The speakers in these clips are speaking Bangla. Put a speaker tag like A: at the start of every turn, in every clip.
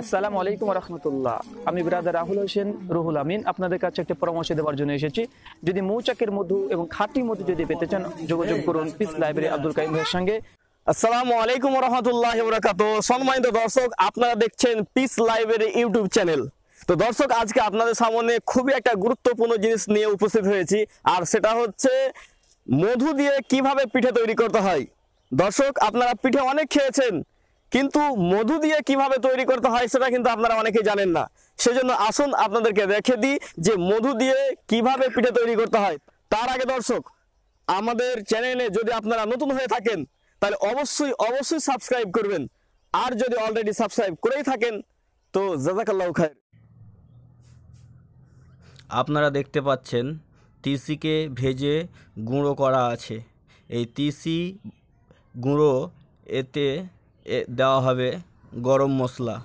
A: আসসালামু আলাইকুম রহমতুল্লাহ আমি ব্রাদার রাহুল হোসেন রুহুল আমিন আপনাদের কাছে একটা পরামর্শ দেওয়ার জন্য এসেছি যদি মৌচাকের মধু এবং খাঁটি মধু যদি পেতে চান যোগাযোগ করুন পিস লাইব্রেরি আব্দুল কাইম সঙ্গে আসসালামু আলাইকুম রহমতুল্লাহ বরাকাত সম্মানিত দর্শক আপনারা দেখছেন পিস লাইব্রেরি ইউটিউব চ্যানেল তো দর্শক আজকে আপনাদের সামনে খুবই একটা গুরুত্বপূর্ণ জিনিস নিয়ে উপস্থিত হয়েছি আর সেটা হচ্ছে মধু দিয়ে কিভাবে পিঠে তৈরি করতে হয় দর্শক আপনারা পিঠে অনেক খেয়েছেন কিন্তু মধু দিয়ে কিভাবে তৈরি করতে হয় সেটা কিন্তু আপনারা অনেকেই জানেন না সেজন্য আসুন আপনাদেরকে দেখে দিই যে মধু দিয়ে কিভাবে পিঠে তৈরি করতে হয় তার আগে দর্শক আমাদের চ্যানেলে যদি আপনারা নতুন হয়ে থাকেন তাহলে অবশ্যই অবশ্যই সাবস্ক্রাইব করবেন আর যদি অলরেডি সাবস্ক্রাইব করেই থাকেন তো জাজাকাল্লাহ খায়ের
B: আপনারা দেখতে পাচ্ছেন তিসিকে ভেজে গুঁড়ো করা আছে এই তিসি গুঁড়ো এতে দেওয়া হবে গরম মশলা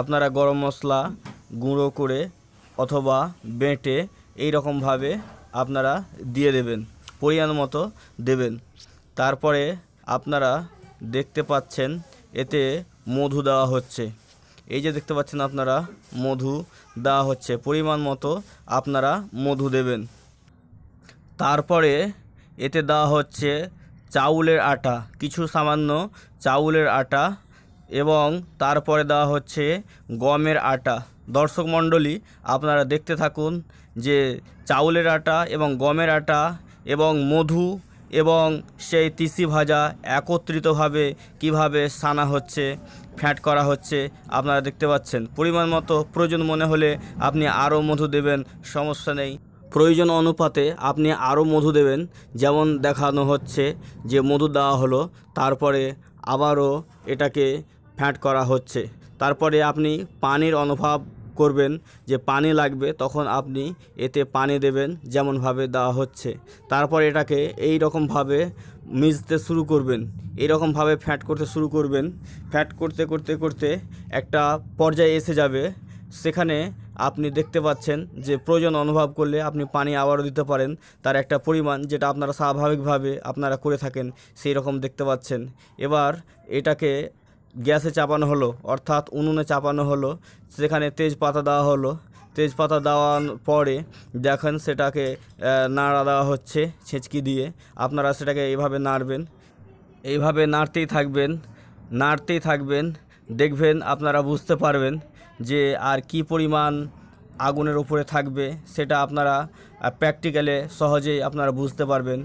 B: আপনারা গরম মশলা গুঁড়ো করে অথবা বেঁটে এই রকমভাবে আপনারা দিয়ে দেবেন পরিমাণ মতো দেবেন তারপরে আপনারা দেখতে পাচ্ছেন এতে মধু দেওয়া হচ্ছে এই যে দেখতে পাচ্ছেন আপনারা মধু দেওয়া হচ্ছে পরিমাণ মতো আপনারা মধু দেবেন তারপরে এতে দেওয়া হচ্ছে চাউলের আটা কিছু সামান্য চাউলের আটা এবং তারপরে দেওয়া হচ্ছে গমের আটা দর্শক মণ্ডলী আপনারা দেখতে থাকুন যে চাউলের আটা এবং গমের আটা এবং মধু এবং সেই তিসি ভাজা একত্রিতভাবে কিভাবে সানা হচ্ছে ফ্যাট করা হচ্ছে আপনারা দেখতে পাচ্ছেন পরিমাণ মতো প্রয়োজন মনে হলে আপনি আরও মধু দেবেন সমস্যা নেই প্রয়োজন অনুপাতে আপনি আরও মধু দেবেন যেমন দেখানো হচ্ছে যে মধু দেওয়া হলো তারপরে আবারও এটাকে ফ্যাট করা হচ্ছে তারপরে আপনি পানির অনুভব করবেন যে পানি লাগবে তখন আপনি এতে পানি দেবেন যেমনভাবে দেওয়া হচ্ছে তারপর এটাকে এই রকমভাবে মিশতে শুরু করবেন এরকমভাবে ফ্যাট করতে শুরু করবেন ফ্যাট করতে করতে করতে একটা পর্যায়ে এসে যাবে সেখানে আপনি দেখতে পাচ্ছেন যে প্রয়োজন অনুভব করলে আপনি পানি আবারও দিতে পারেন তার একটা পরিমাণ যেটা আপনারা স্বাভাবিকভাবে আপনারা করে থাকেন সেই রকম দেখতে পাচ্ছেন এবার এটাকে গ্যাসে চাপানো হলো অর্থাৎ উনুনে চাপানো হলো সেখানে তেজপাতা দেওয়া হলো তেজপাতা দেওয়ার পরে দেখেন সেটাকে নাড়া দেওয়া হচ্ছে ছেঁচকি দিয়ে আপনারা সেটাকে এইভাবে নাড়বেন এইভাবে নাড়তেই থাকবেন নাড়তেই থাকবেন দেখবেন আপনারা বুঝতে পারবেন যে আর কি পরিমাণ আগুনের উপরে থাকবে সেটা আপনারা আর প্র্যাকটিক্যালে সহজেই আপনারা বুঝতে পারবেন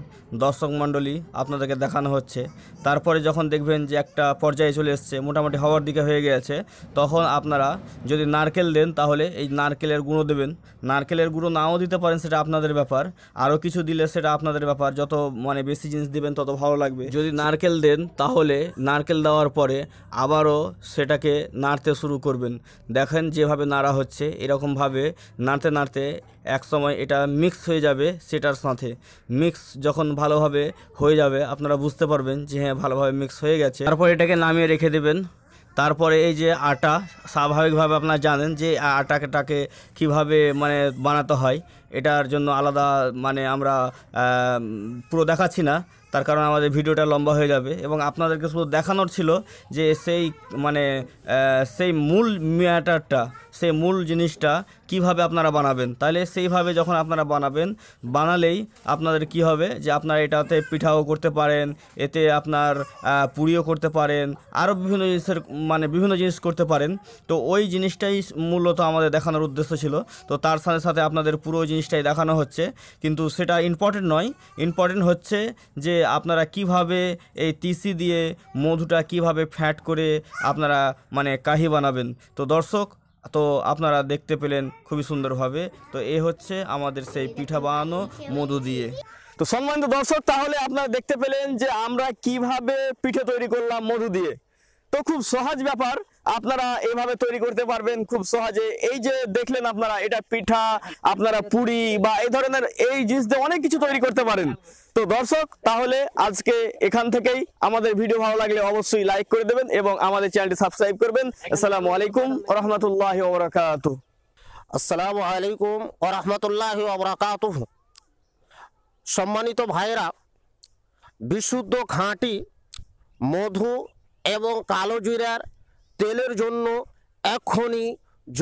B: দর্শক মণ্ডলী আপনাদেরকে দেখানো হচ্ছে তারপরে যখন দেখবেন যে একটা পর্যায়ে চলে এসছে মোটামুটি হওয়ার দিকে হয়ে গেছে তখন আপনারা যদি নারকেল দেন তাহলে এই নারকেলের গুঁড়ো দেবেন নারকেলের গুঁড়ো নাও দিতে পারেন সেটা আপনাদের ব্যাপার আরও কিছু দিলে সেটা আপনাদের ব্যাপার যত মানে বেশি জিনিস দিবেন তত ভালো লাগবে যদি নারকেল দেন তাহলে নারকেল দেওয়ার পরে আবারও সেটাকে নাড়তে শুরু করবেন দেখেন যেভাবে নাড়া হচ্ছে এরকমভাবে নাড়তে নাড়তে একসময় এটা মিক্স হয়ে যাবে সেটার সাথে মিক্স যখন ভালোভাবে হয়ে যাবে আপনারা বুঝতে পারবেন যে হ্যাঁ ভালোভাবে মিক্স হয়ে গেছে তারপর এটাকে নামিয়ে রেখে দেবেন তারপরে এই যে আটা স্বাভাবিকভাবে আপনারা জানেন যে আটাটাকে কীভাবে মানে বানাতে হয় এটার জন্য আলাদা মানে আমরা পুরো দেখাচ্ছি না তার কারণ আমাদের ভিডিওটা লম্বা হয়ে যাবে এবং আপনাদেরকে শুধু দেখানোর ছিল যে সেই মানে সেই মূল ম্যাটারটা সেই মূল জিনিসটা কিভাবে আপনারা বানাবেন তাহলে সেইভাবে যখন আপনারা বানাবেন বানালেই আপনাদের কি হবে যে আপনারা এটাতে পিঠাও করতে পারেন এতে আপনার পুরিও করতে পারেন আরও বিভিন্ন জিনিসের মানে বিভিন্ন জিনিস করতে পারেন তো ওই জিনিসটাই মূলত আমাদের দেখানোর উদ্দেশ্য ছিল তো তার সাথে সাথে আপনাদের পুরো জিনিস জিনিসটাই দেখানো হচ্ছে কিন্তু সেটা ইম্পর্টেন্ট নয় ইম্পর্টেন্ট হচ্ছে যে আপনারা কিভাবে এই তিসি দিয়ে মধুটা কিভাবে ফ্যাট করে আপনারা মানে কাহি বানাবেন তো দর্শক তো আপনারা দেখতে পেলেন খুবই সুন্দরভাবে তো এ হচ্ছে আমাদের সেই পিঠা বানানো মধু দিয়ে তো সম্মানিত দর্শক তাহলে আপনারা দেখতে পেলেন যে আমরা
A: কিভাবে পিঠে তৈরি করলাম মধু দিয়ে তো খুব সহজ ব্যাপার আপনারা এইভাবে তৈরি করতে পারবেন খুব সহজে এই যে দেখলেন আপনারা এটা পিঠা আপনারা পুরি বা এই ধরনের এই জিনিস দিয়ে অনেক কিছু তৈরি করতে পারেন তো দর্শক তাহলে আজকে এখান থেকেই আমাদের ভিডিও ভালো লাগলে অবশ্যই লাইক করে দেবেন এবং আমাদের চ্যানেলটি সাবস্ক্রাইব করবেন আসসালামু আলাইকুম রহমতুল্লাহ ওবরাকাত আসসালামু আলাইকুম ওরহমতুল্লাহ ওবরাকাত সম্মানিত ভাইরা বিশুদ্ধ খাঁটি মধু এবং কালো জিরার তেলের জন্য এখনই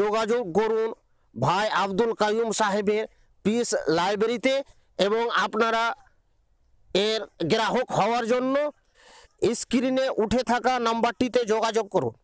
A: যোগাযোগ করুন ভাই আব্দুল কাইম সাহেবের পিস লাইব্রেরিতে এবং আপনারা এর গ্রাহক হওয়ার জন্য স্ক্রিনে উঠে থাকা নাম্বারটিতে যোগাযোগ করুন